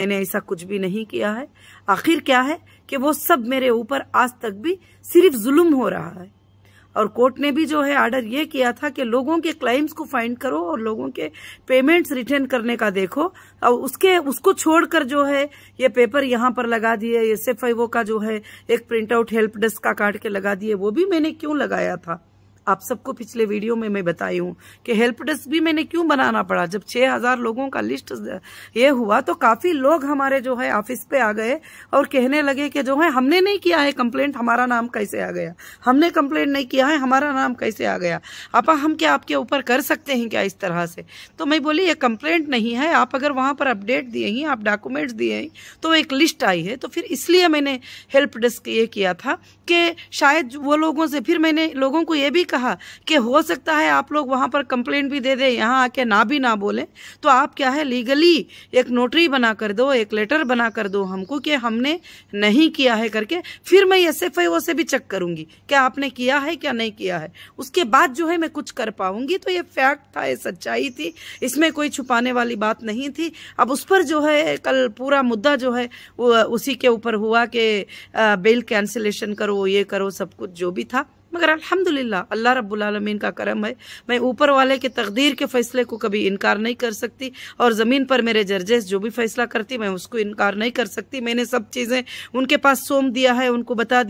मैंने ऐसा कुछ भी नहीं किया है आखिर क्या है कि वो सब मेरे ऊपर आज तक भी सिर्फ जुल्म हो रहा है और कोर्ट ने भी जो है आर्डर ये किया था कि लोगों के क्लाइम्स को फाइंड करो और लोगों के पेमेंट्स रिटर्न करने का देखो और उसके उसको छोड़कर जो है ये पेपर यहाँ पर लगा दिए एस एफ आई वो का जो है एक प्रिंट आउट हेल्प डेस्क का काट के लगा दिए वो भी मैंने क्यों लगाया था आप सबको पिछले वीडियो में मैं बताई हूँ कि हेल्प डेस्क भी मैंने क्यों बनाना पड़ा जब छह हजार लोगों का लिस्ट ये हुआ तो काफी लोग हमारे जो है ऑफिस पे आ गए और कहने लगे कि जो है हमने नहीं किया है कंप्लेंट हमारा नाम कैसे आ गया हमने कंप्लेंट नहीं किया है हमारा नाम कैसे आ गया आप हम क्या आपके ऊपर कर सकते हैं क्या इस तरह से तो मैं बोली ये कंप्लेंट नहीं है आप अगर वहां पर अपडेट दिए ही आप डॉक्यूमेंट दिए ही तो एक लिस्ट आई है तो फिर इसलिए मैंने हेल्प डेस्क ये किया था कि शायद वो लोगों से फिर मैंने लोगों को ये भी कहा कि हो सकता है आप लोग वहाँ पर कंप्लेंट भी दे दें यहाँ आके ना भी ना बोले तो आप क्या है लीगली एक नोटरी बना कर दो एक लेटर बना कर दो हमको कि हमने नहीं किया है करके फिर मैं एस एफ आई ओ से भी चेक करूँगी क्या आपने किया है क्या नहीं किया है उसके बाद जो है मैं कुछ कर पाऊँगी तो ये फैक्ट था ये सच्चाई थी इसमें कोई छुपाने वाली बात नहीं थी अब उस पर जो है कल पूरा मुद्दा जो है उसी के ऊपर हुआ कि बिल कैंसिलेशन करो ये करो सब कुछ जो भी था मगर अल्हम्दुलिल्लाह अल्लाह रब्बुलमीन का करम है मैं ऊपर वाले के तकदीर के फ़ैसले को कभी इनकार नहीं कर सकती और ज़मीन पर मेरे जर्जेस जो भी फ़ैसला करती मैं उसको इनकार नहीं कर सकती मैंने सब चीज़ें उनके पास सोम दिया है उनको बता